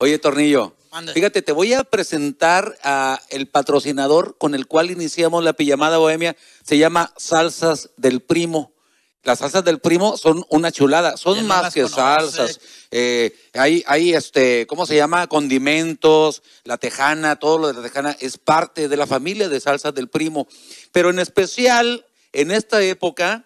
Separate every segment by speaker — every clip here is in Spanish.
Speaker 1: Oye, Tornillo, fíjate, te voy a presentar a el patrocinador con el cual iniciamos la pijamada bohemia. Se llama Salsas del Primo. Las salsas del primo son una chulada, son más que salsas. Eh, hay, hay, este, ¿cómo se llama? Condimentos, la tejana, todo lo de la tejana es parte de la familia de salsas del primo. Pero en especial, en esta época,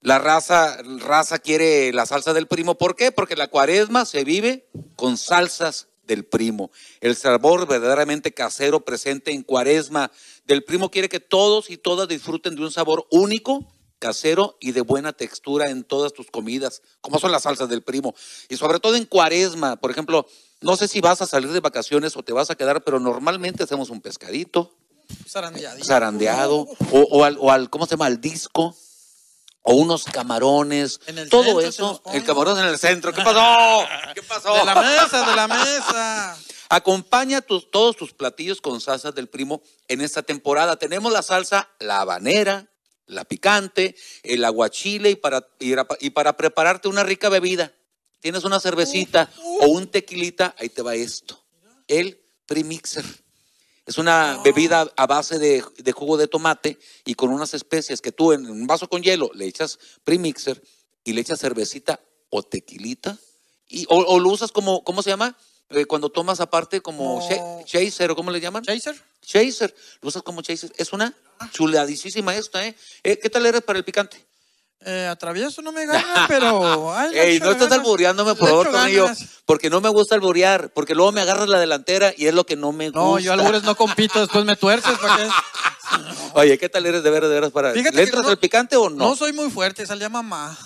Speaker 1: la raza, raza quiere la salsa del primo. ¿Por qué? Porque la cuaresma se vive con salsas del primo. El sabor verdaderamente casero presente en cuaresma del primo quiere que todos y todas disfruten de un sabor único, casero y de buena textura en todas tus comidas, como son las salsas del primo. Y sobre todo en cuaresma, por ejemplo, no sé si vas a salir de vacaciones o te vas a quedar, pero normalmente hacemos un pescadito. Zarandeado. O, al, al, ¿cómo se llama? Al disco o unos camarones, todo eso, el camarón en el centro, ¿qué pasó? ¿Qué pasó? De la mesa, de la mesa. Acompaña tus, todos tus platillos con salsas del primo en esta temporada. Tenemos la salsa la habanera, la picante, el aguachile y para, y para prepararte una rica bebida. Tienes una cervecita o un tequilita, ahí te va esto. El premixer. Es una bebida a base de, jugo de tomate y con unas especias que tú en un vaso con hielo le echas premixer y le echas cervecita o tequilita. Y, o, lo usas como, ¿cómo se llama? Eh, cuando tomas aparte como chaser, ¿o cómo le llaman? Chaser. Chaser. Lo usas como chaser. Es una ah. chuladísima esta, ¿eh? eh ¿Qué tal eres para el picante? Eh, atravieso no me gana, pero. Ey, no estás alboreándome por favor, conmigo Porque no me gusta alborear, Porque luego me agarras la delantera y es lo que no me gusta. No, yo albures no compito, después me tuerces. ¿para qué? Oye, ¿qué tal eres de veras, Para... ¿Le entras el picante o no? No soy muy fuerte, salía mamá.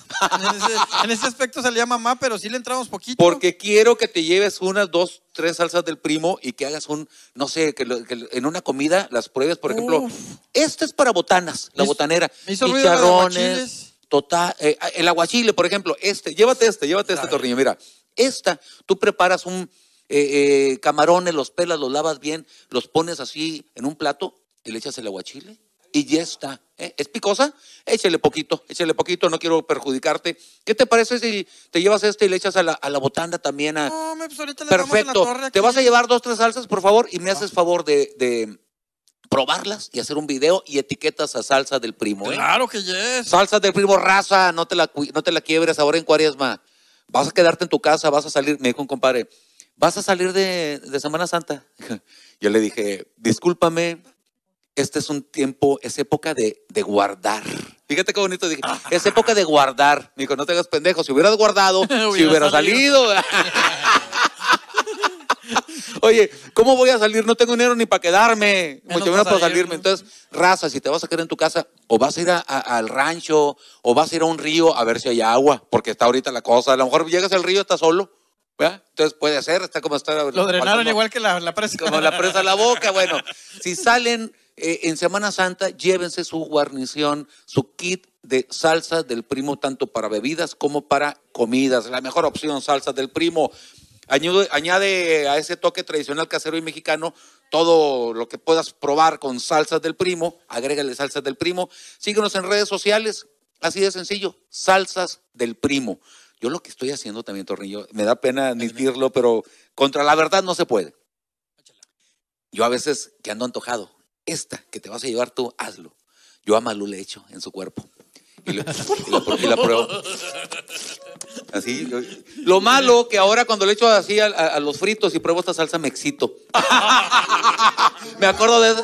Speaker 1: En ese, aspecto salía mamá, pero sí le entramos poquito. Porque quiero que te lleves unas, dos, tres salsas del primo y que hagas un, no sé, que, en una comida las pruebes, por ejemplo. Esto es para botanas, la botanera. Me hizo chicharrones total, eh, ah, el aguachile, por ejemplo, este, llévate este, llévate este tornillo, mira, esta, tú preparas un eh, eh, camarones, los pelas, los lavas bien, los pones así en un plato y le echas el aguachile y ya está. ¿eh? ¿Es picosa? Échale poquito, échale poquito, no quiero perjudicarte. ¿Qué te parece si te llevas este y le echas a la, botanda también? A... No, pues ahorita Perfecto. Te vas a llevar dos, tres salsas, por favor, y me haces favor de probarlas y hacer un video y etiquetas a salsa del primo. ¿eh? Claro que yes. Salsa del primo raza, no te, la, no te la quiebres ahora en cuaresma. Vas a quedarte en tu casa, vas a salir, me dijo un compadre, vas a salir de, de Semana Santa. Yo le dije, discúlpame, este es un tiempo, es época de, de guardar. Fíjate qué bonito dije. Es época de guardar. Me dijo, no te hagas pendejo. Si hubieras guardado, si hubieras salido. Oye, ¿cómo voy a salir? No tengo dinero ni para quedarme, mucho menos para salirme. Entonces, raza, si te vas a quedar en tu casa, o vas a ir al rancho, o vas a ir a un río a ver si hay agua, porque está ahorita la cosa. A lo mejor llegas al río, estás solo. ¿verdad? Entonces puede ser, está como está. Lo drenaron igual que la, presa. Como la presa a la boca. Bueno, si salen eh, en Semana Santa, llévense su guarnición, su kit de salsa del primo, tanto para bebidas como para comidas. La mejor opción, salsa del primo. Añade, a ese toque tradicional casero y mexicano todo lo que puedas probar con salsas del primo, agrégale salsas del primo. Síguenos en redes sociales, así de sencillo, salsas del primo. Yo lo que estoy haciendo también, Tornillo, me da pena admitirlo, pero contra la verdad no se puede. Yo a veces que ando antojado, esta que te vas a llevar tú, hazlo. Yo a Malú le hecho en su cuerpo. Y, la, y la pruebo. Así. Lo malo que ahora cuando le echo así a, los fritos y pruebo esta salsa me excito. me acuerdo de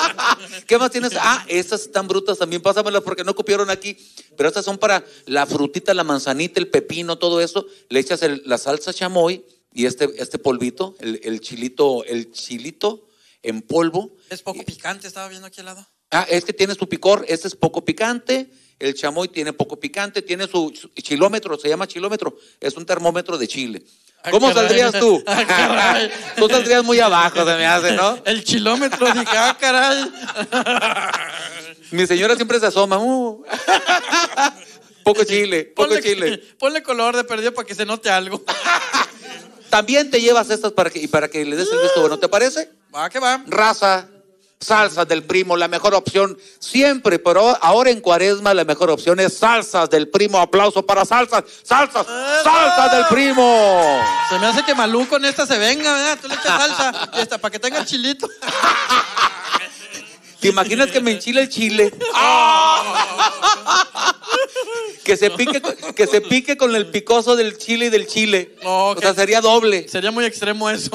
Speaker 1: ¿Qué más tienes? Ah, estas están brutas también. Pásamelas porque no copiaron aquí. Pero estas son para la frutita, la manzanita, el pepino, todo eso. Le echas la salsa chamoy y este, este polvito, el, chilito, el chilito en polvo. Es poco picante, estaba viendo aquí al lado. Ah, este tiene su picor, este es poco picante. El chamoy tiene poco picante, tiene su chilómetro se llama chilómetro es un termómetro de Chile. Ah, ¿Cómo saldrías tú? Ah, tú saldrías muy abajo, se me hace, ¿no? El chilómetro dije, ah, caray. Mi señora siempre se asoma. Uh. Poco chile, poco chile. Ponle color de perdido para que se note algo. También te llevas estas para que, y para que le des el visto bueno, ¿te parece? Va que va. Raza, salsas del primo, la mejor opción siempre, pero ahora en cuaresma la mejor opción es salsas del primo. Aplauso para salsas, salsas, salsas del primo. Se me hace que Malú con esta se venga, ¿verdad? Tú le echas salsa y esta para que tenga chilito. ¿Te imaginas que me enchila el chile? Que se pique, que se pique con el picoso del chile y del chile. o sea, sería doble. Sería muy extremo eso.